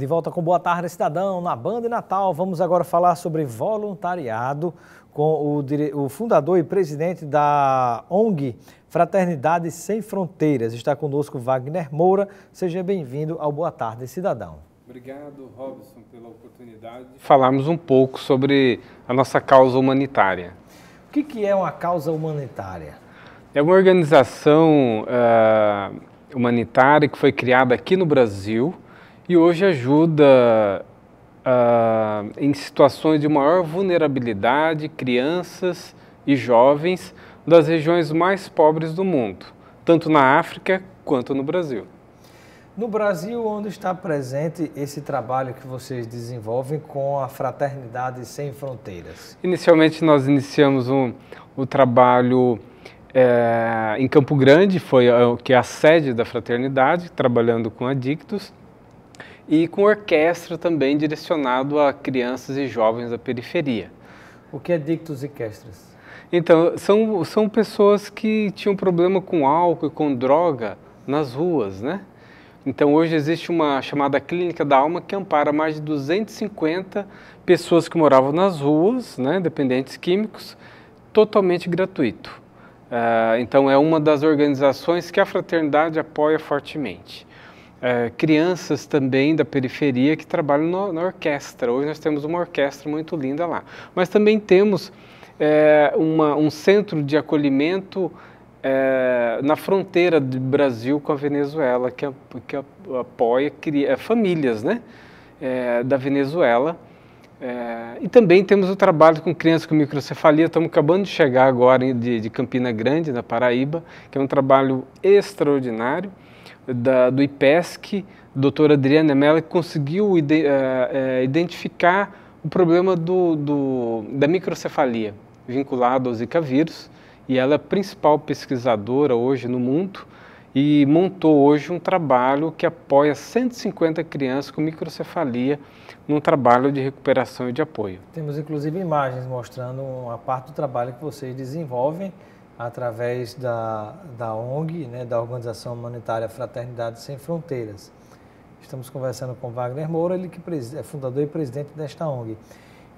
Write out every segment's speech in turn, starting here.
De volta com Boa Tarde Cidadão, na Banda e Natal. Vamos agora falar sobre voluntariado com o, dire... o fundador e presidente da ONG Fraternidade Sem Fronteiras. Está conosco Wagner Moura. Seja bem-vindo ao Boa Tarde Cidadão. Obrigado, Robson, pela oportunidade de falarmos um pouco sobre a nossa causa humanitária. O que, que é uma causa humanitária? É uma organização uh, humanitária que foi criada aqui no Brasil e hoje ajuda uh, em situações de maior vulnerabilidade crianças e jovens das regiões mais pobres do mundo, tanto na África quanto no Brasil. No Brasil, onde está presente esse trabalho que vocês desenvolvem com a Fraternidade Sem Fronteiras? Inicialmente, nós iniciamos o um, trabalho é, em Campo Grande, foi que é a sede da Fraternidade, trabalhando com adictos e com orquestra também direcionado a crianças e jovens da periferia. O que é Dictos e Orquestras? Então, são, são pessoas que tinham problema com álcool e com droga nas ruas, né? Então, hoje existe uma chamada Clínica da Alma que ampara mais de 250 pessoas que moravam nas ruas, né, dependentes químicos, totalmente gratuito. Uh, então, é uma das organizações que a fraternidade apoia fortemente é, crianças também da periferia que trabalham no, na orquestra. Hoje nós temos uma orquestra muito linda lá. Mas também temos é, uma, um centro de acolhimento é, na fronteira do Brasil com a Venezuela, que, que apoia cria, é, famílias né, é, da Venezuela. É, e também temos o trabalho com crianças com microcefalia. Estamos acabando de chegar agora de, de Campina Grande, na Paraíba, que é um trabalho extraordinário da, do IPESC, doutora Adriana Mello, que conseguiu ide, eh, eh, identificar o problema do, do, da microcefalia vinculado ao Zika vírus e ela é a principal pesquisadora hoje no mundo e montou hoje um trabalho que apoia 150 crianças com microcefalia num trabalho de recuperação e de apoio. Temos inclusive imagens mostrando a parte do trabalho que vocês desenvolvem através da, da ONG, né, da Organização Humanitária Fraternidade Sem Fronteiras. Estamos conversando com Wagner Moura, ele que é fundador e presidente desta ONG.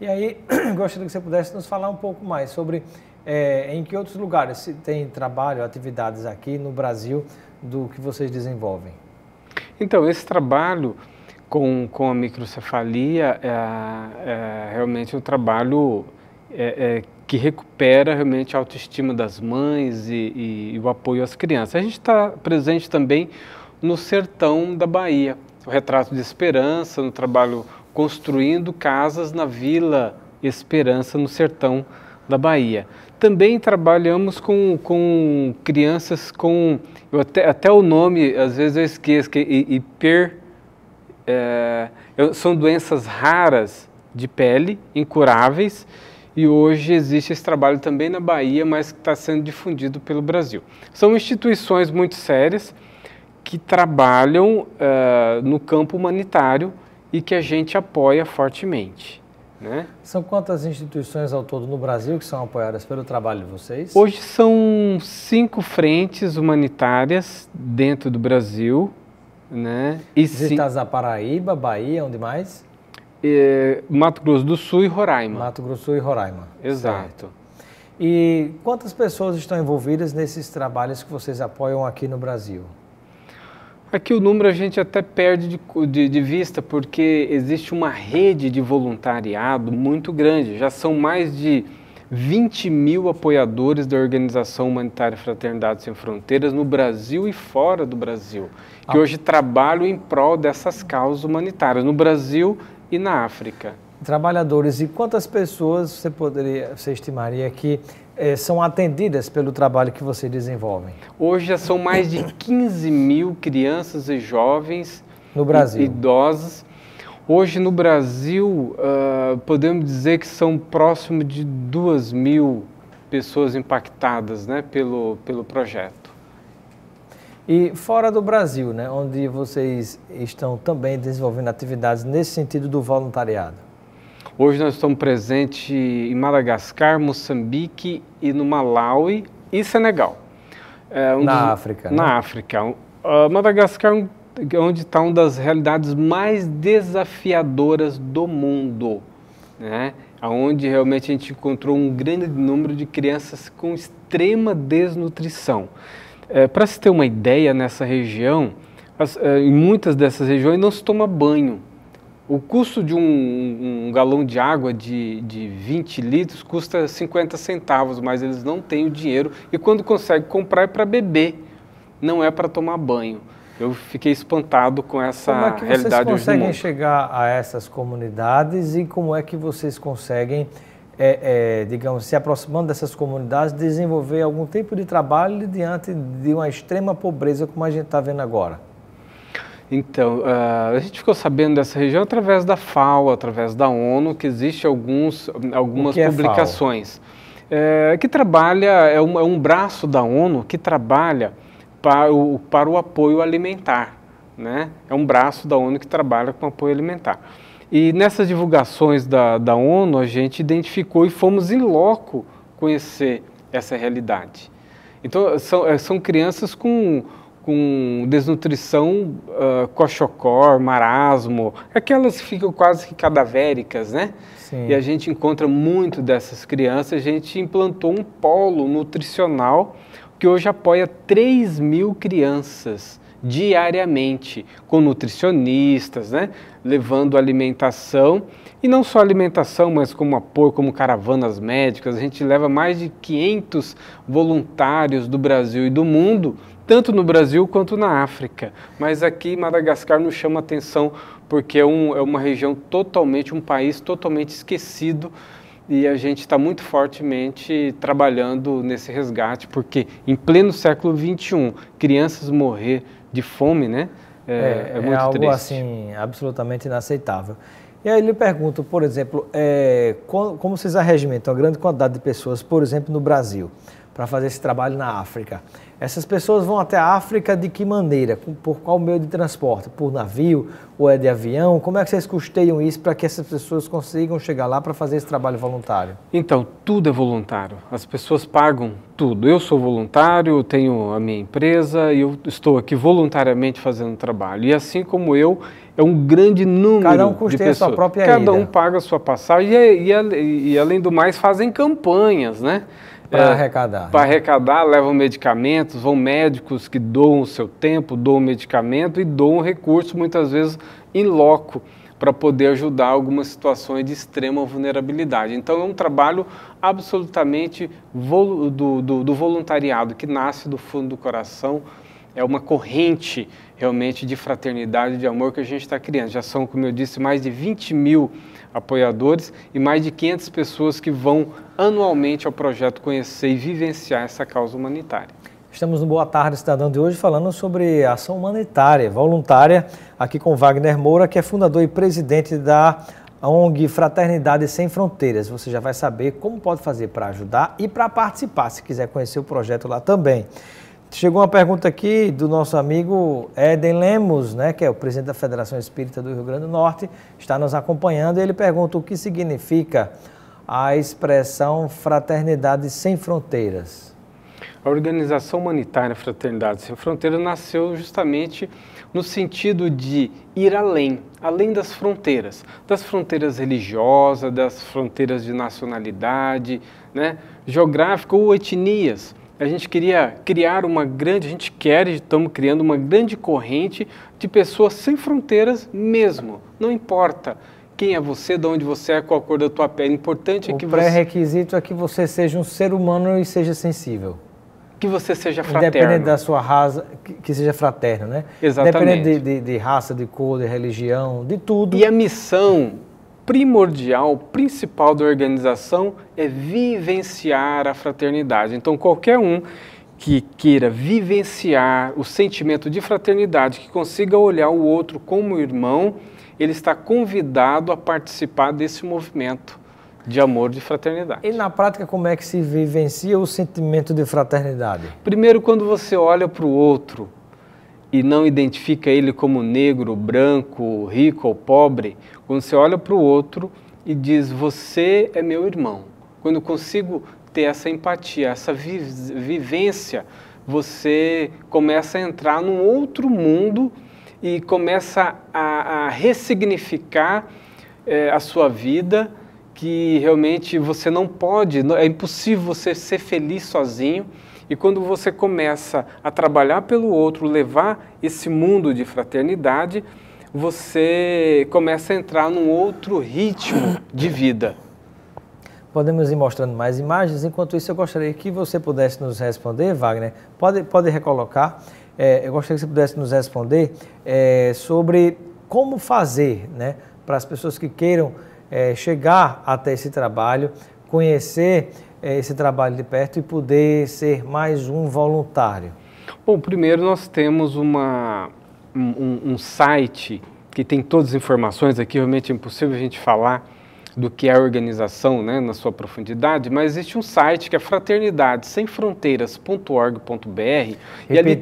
E aí, gostaria que você pudesse nos falar um pouco mais sobre é, em que outros lugares se tem trabalho, atividades aqui no Brasil do que vocês desenvolvem. Então, esse trabalho com, com a microcefalia é, é realmente um trabalho é, é que recupera realmente a autoestima das mães e, e, e o apoio às crianças. A gente está presente também no sertão da Bahia, o Retrato de Esperança, no trabalho construindo casas na Vila Esperança, no sertão da Bahia. Também trabalhamos com, com crianças com. Até, até, o nome, às vezes eu esqueço, que é hiper. É, são doenças raras de pele, incuráveis, e hoje existe esse trabalho também na Bahia, mas que está sendo difundido pelo Brasil. São instituições muito sérias que trabalham uh, no campo humanitário e que a gente apoia fortemente. Né? São quantas instituições ao todo no Brasil que são apoiadas pelo trabalho de vocês? Hoje são cinco frentes humanitárias dentro do Brasil. Né? E Visitas da Paraíba, Bahia, onde mais? é, Mato Grosso do Sul e Roraima. Mato Grosso do Sul e Roraima. Exato. Certo. E quantas pessoas estão envolvidas nesses trabalhos que vocês apoiam aqui no Brasil? Aqui o número a gente até perde de, de, de, vista, porque existe uma rede de voluntariado muito grande. Já são mais de 20 mil apoiadores da Organização Humanitária Fraternidade Sem Fronteiras no Brasil e fora do Brasil, que ah. hoje trabalham em prol dessas causas humanitárias. No Brasil e na África. Trabalhadores, e quantas pessoas você poderia, você estimaria que eh, são atendidas pelo trabalho que você desenvolve? Hoje já são mais de 15 mil crianças e jovens no Brasil. idosos. Hoje no Brasil, uh, podemos dizer que são próximo de 2 mil pessoas impactadas né, pelo, pelo projeto. E fora do Brasil, né, onde vocês estão também desenvolvendo atividades nesse sentido do voluntariado? Hoje nós estamos presentes em Madagascar, Moçambique e no Malawi e Senegal. É um na dos, África. Na né? África. Uh, Madagascar é onde está uma das realidades mais desafiadoras do mundo, né? onde realmente a gente encontrou um grande número de crianças com extrema desnutrição. É, Para se ter uma ideia, nessa região, as, é, em muitas dessas regiões não se toma banho. O custo de um, um galão de água de, de 20 litros custa 50 centavos, mas eles não têm o dinheiro e quando conseguem comprar é para beber, não é para tomar banho. Eu fiquei espantado com essa realidade Como é que vocês conseguem chegar a essas comunidades e como é que vocês conseguem é, é, digamos, se aproximando dessas comunidades, desenvolver algum tipo de trabalho diante de uma extrema pobreza como a gente está vendo agora? Então, ah, a gente ficou sabendo dessa região através da FAO, através da ONU, que existe alguns, algumas é publicações. É, que trabalha, é um, é um, braço da ONU que trabalha para o, para o apoio alimentar. Né? É um braço da ONU que trabalha com apoio alimentar. E nessas divulgações da, da ONU, a gente identificou e fomos em loco conhecer essa realidade. Então, são, eh, são crianças com, com desnutrição uh, coxocor, marasmo, aquelas que ficam quase que cadavéricas, né? Sim. E a gente encontra muito dessas crianças. A gente implantou um polo nutricional que hoje apoia 3 mil crianças diariamente com nutricionistas, né? levando alimentação e não só alimentação, mas como apoio, como caravanas médicas. A gente leva mais de 500 voluntários do Brasil e do mundo, tanto no Brasil quanto na África. Mas aqui Madagascar nos chama atenção porque é, um, é uma região totalmente, um país totalmente esquecido e a gente está muito fortemente trabalhando nesse resgate, porque em pleno século XXI, crianças morrer de fome, né? É, é, é, é muito é algo triste. assim absolutamente inaceitável. E aí lhe pergunto, por exemplo, é, como, como vocês arregimentam a grande quantidade de pessoas, por exemplo, no Brasil? para fazer esse trabalho na África. Essas pessoas vão até a África de que maneira? Por qual meio de transporte? Por navio ou é de avião? Como é que vocês custeiam isso para que essas pessoas consigam chegar lá para fazer esse trabalho voluntário? Então, tudo é voluntário. As pessoas pagam tudo. Eu sou voluntário, eu tenho a minha empresa e eu estou aqui voluntariamente fazendo trabalho. E assim como eu, é um grande número de Cada um custeia a sua própria Cada ida. um paga a sua passagem e, e, e além do mais fazem campanhas, né? Para é, arrecadar. Para né? arrecadar, levam medicamentos, vão médicos que doam o seu tempo, doam medicamento e doam recurso, muitas vezes em loco, para poder ajudar algumas situações de extrema vulnerabilidade. Então é um trabalho absolutamente do, do, do voluntariado, que nasce do fundo do coração, é uma corrente realmente de fraternidade, de amor que a gente está criando. Já são, como eu disse, mais de 20 mil apoiadores e mais de 500 pessoas que vão anualmente ao projeto Conhecer e Vivenciar essa causa humanitária. Estamos no Boa Tarde Cidadão de hoje falando sobre ação humanitária voluntária, aqui com Wagner Moura, que é fundador e presidente da ONG Fraternidade Sem Fronteiras. Você já vai saber como pode fazer para ajudar e para participar, se quiser conhecer o projeto lá também. Chegou uma pergunta aqui do nosso amigo Eden Lemos, né, que é o presidente da Federação Espírita do Rio Grande do Norte, está nos acompanhando e ele pergunta o que significa a expressão Fraternidade Sem Fronteiras? A organização humanitária Fraternidade Sem Fronteiras nasceu justamente no sentido de ir além, além das fronteiras, das fronteiras religiosas, das fronteiras de nacionalidade, né, geográfica ou etnias. A gente queria criar uma grande, a gente quer, estamos criando uma grande corrente de pessoas sem fronteiras mesmo, não importa quem é você, de onde você é, qual a cor da tua pele. O importante é que você... O pré-requisito é que você seja um ser humano e seja sensível. Que você seja fraterno. Independente da sua raça, que seja fraterno, né? Exatamente. Independente de, de, de raça, de cor, de religião, de tudo. E a missão primordial, principal da organização é vivenciar a fraternidade. Então, qualquer um que queira vivenciar o sentimento de fraternidade, que consiga olhar o outro como irmão, ele está convidado a participar desse movimento de amor de fraternidade. E na prática, como é que se vivencia o sentimento de fraternidade? Primeiro, quando você olha para o outro e não identifica ele como negro, branco, rico ou pobre, quando você olha para o outro e diz: Você é meu irmão. Quando eu consigo ter essa empatia, essa vi vivência, você começa a entrar num outro mundo e começa a, a ressignificar é, a sua vida, que realmente você não pode, é impossível você ser feliz sozinho. E quando você começa a trabalhar pelo outro, levar esse mundo de fraternidade, você começa a entrar num outro ritmo de vida. Podemos ir mostrando mais imagens. Enquanto isso, eu gostaria que você pudesse nos responder, Wagner. Pode, pode recolocar é, eu gostaria que você pudesse nos responder é, sobre como fazer né, para as pessoas que queiram é, chegar até esse trabalho, conhecer é, esse trabalho de perto e poder ser mais um voluntário. Bom, primeiro nós temos uma, um, um site que tem todas as informações aqui, realmente é impossível a gente falar do que é a organização né, na sua profundidade, mas existe um site que é fraternidadesemfronteiras.org.br. Repetindo, e ali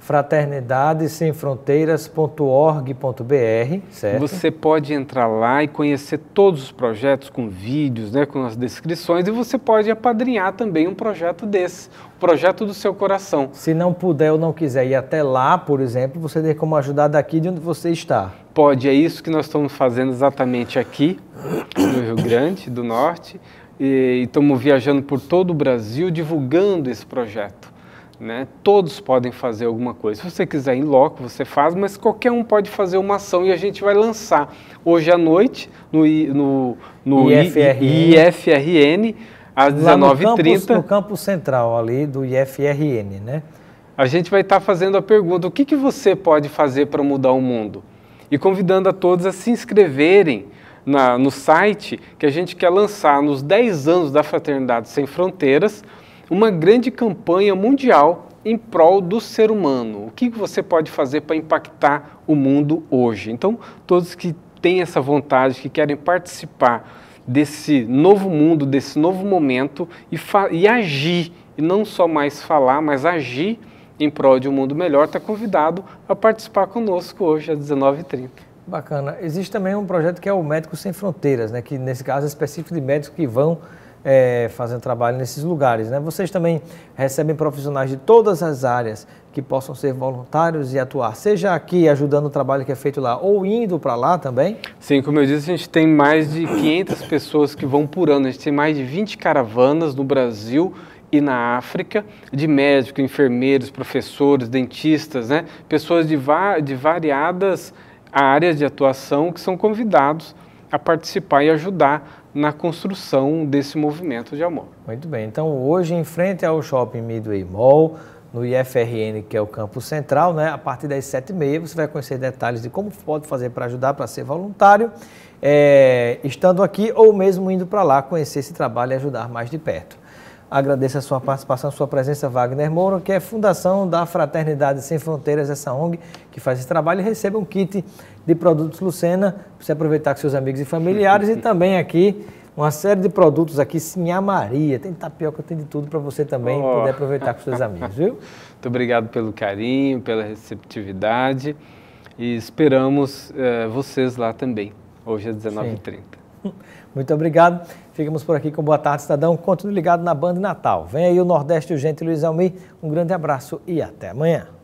fraternidadesemfronteiras.org.br, certo? Você pode entrar lá e conhecer todos os projetos com vídeos, né, com as descrições e você pode apadrinhar também um projeto desse, o projeto do seu coração. Se não puder ou não quiser ir até lá, por exemplo, você tem como ajudar daqui de onde você está. Pode, é isso que nós estamos fazendo exatamente aqui no Rio Grande do Norte e estamos viajando por todo o Brasil divulgando esse projeto né? Todos podem fazer alguma coisa. Se você quiser em loco, você faz, mas qualquer um pode fazer uma ação e a gente vai lançar hoje à noite no, no, no IFRN. IFRN às 19h30. No, no, campo central ali do IFRN, né? A gente vai estar tá fazendo a pergunta: o que, que você pode fazer para mudar o mundo? E convidando a todos a se inscreverem na, no site que a gente quer lançar nos 10 anos da Fraternidade Sem Fronteiras uma grande campanha mundial em prol do ser humano. O que você pode fazer para impactar o mundo hoje? Então, todos que têm essa vontade, que querem participar desse novo mundo, desse novo momento e, e agir, e não só mais falar, mas agir em prol de um mundo melhor, está convidado a participar conosco hoje às 19h30. Bacana. Existe também um projeto que é o Médicos Sem Fronteiras, né? que nesse caso é específico de médicos que vão é, fazendo trabalho nesses lugares. Né? Vocês também recebem profissionais de todas as áreas que possam ser voluntários e atuar, seja aqui ajudando o trabalho que é feito lá ou indo para lá também? Sim, como eu disse, a gente tem mais de 500 pessoas que vão por ano, a gente tem mais de 20 caravanas no Brasil e na África, de médicos, enfermeiros, professores, dentistas, né? pessoas de, va de variadas áreas de atuação que são convidados a participar e ajudar na construção desse movimento de amor. Muito bem, então hoje em frente ao Shopping Midway Mall, no IFRN, que é o campo central, né? a partir das 7h30 você vai conhecer detalhes de como pode fazer para ajudar, para ser voluntário, é, estando aqui ou mesmo indo para lá conhecer esse trabalho e ajudar mais de perto. Agradeço a sua participação, a sua presença, Wagner Moura, que é fundação da Fraternidade Sem Fronteiras, essa ONG que faz esse trabalho, e receba um kit de produtos Lucena, para você aproveitar com seus amigos e familiares, e também aqui uma série de produtos aqui, Sinha Maria, tem tapioca, tem de tudo para você também oh. poder aproveitar com seus amigos, viu? Muito obrigado pelo carinho, pela receptividade e esperamos eh, vocês lá também, hoje às é 19h30. Muito obrigado. Ficamos por aqui com Boa Tarde, cidadão. Continue ligado na Band Natal. Vem aí o Nordeste Urgente Luiz Almi. Um grande abraço e até amanhã.